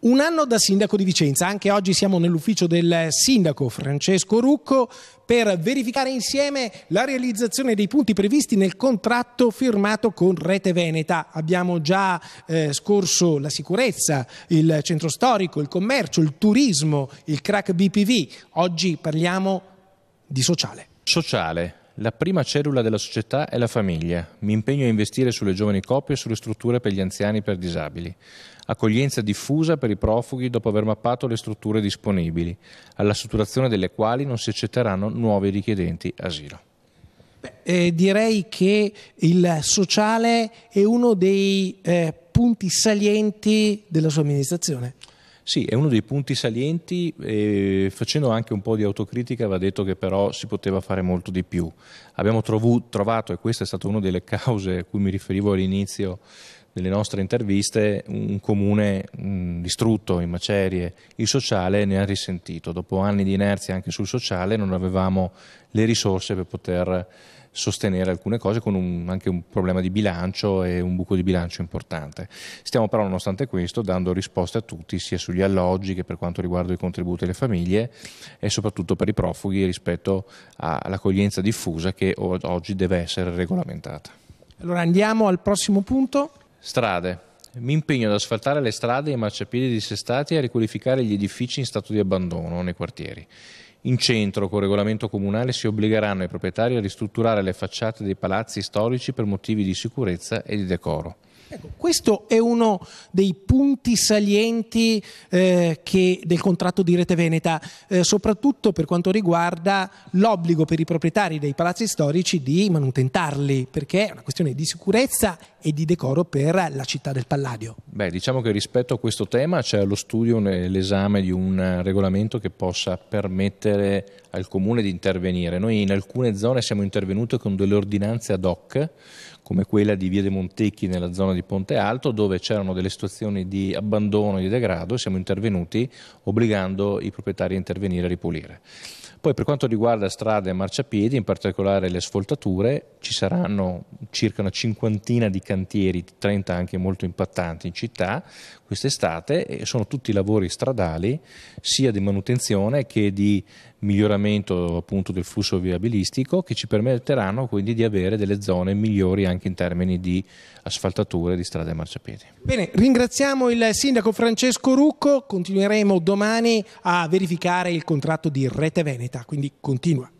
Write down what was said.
Un anno da sindaco di Vicenza, anche oggi siamo nell'ufficio del sindaco Francesco Rucco per verificare insieme la realizzazione dei punti previsti nel contratto firmato con Rete Veneta. Abbiamo già eh, scorso la sicurezza, il centro storico, il commercio, il turismo, il crack BPV. Oggi parliamo di sociale. Sociale, la prima cellula della società è la famiglia. Mi impegno a investire sulle giovani coppie e sulle strutture per gli anziani e per disabili. Accoglienza diffusa per i profughi dopo aver mappato le strutture disponibili, alla strutturazione delle quali non si accetteranno nuovi richiedenti asilo. Beh, eh, direi che il sociale è uno dei eh, punti salienti della sua amministrazione. Sì, è uno dei punti salienti e facendo anche un po' di autocritica va detto che però si poteva fare molto di più. Abbiamo trovato, e questa è stata una delle cause a cui mi riferivo all'inizio delle nostre interviste, un comune mh, distrutto, in macerie. Il sociale ne ha risentito. Dopo anni di inerzia anche sul sociale non avevamo le risorse per poter sostenere alcune cose con un, anche un problema di bilancio e un buco di bilancio importante. Stiamo però nonostante questo dando risposte a tutti sia sugli alloggi che per quanto riguarda i contributi alle famiglie e soprattutto per i profughi rispetto all'accoglienza diffusa che oggi deve essere regolamentata. Allora andiamo al prossimo punto. Strade. Mi impegno ad asfaltare le strade e i marciapiedi dissestati e a riqualificare gli edifici in stato di abbandono nei quartieri. In centro, con regolamento comunale, si obbligheranno i proprietari a ristrutturare le facciate dei palazzi storici per motivi di sicurezza e di decoro. Ecco, questo è uno dei punti salienti eh, che, del contratto di Rete Veneta, eh, soprattutto per quanto riguarda l'obbligo per i proprietari dei palazzi storici di manutentarli, perché è una questione di sicurezza e di decoro per la città del Palladio. Beh, diciamo che rispetto a questo tema c'è allo studio l'esame di un regolamento che possa permettere al Comune di intervenire. Noi in alcune zone siamo intervenuti con delle ordinanze ad hoc, come quella di Via dei Montecchi nella zona di Ponte Alto, dove c'erano delle situazioni di abbandono e di degrado e siamo intervenuti obbligando i proprietari a intervenire e ripulire. Poi per quanto riguarda strade e marciapiedi, in particolare le asfaltature, ci saranno circa una cinquantina di cantieri, 30 anche molto impattanti in città, città quest'estate sono tutti lavori stradali sia di manutenzione che di miglioramento appunto del flusso viabilistico che ci permetteranno quindi di avere delle zone migliori anche in termini di asfaltature di strade e marciapiedi. Bene, ringraziamo il sindaco Francesco Rucco, continueremo domani a verificare il contratto di Rete Veneta, quindi continua.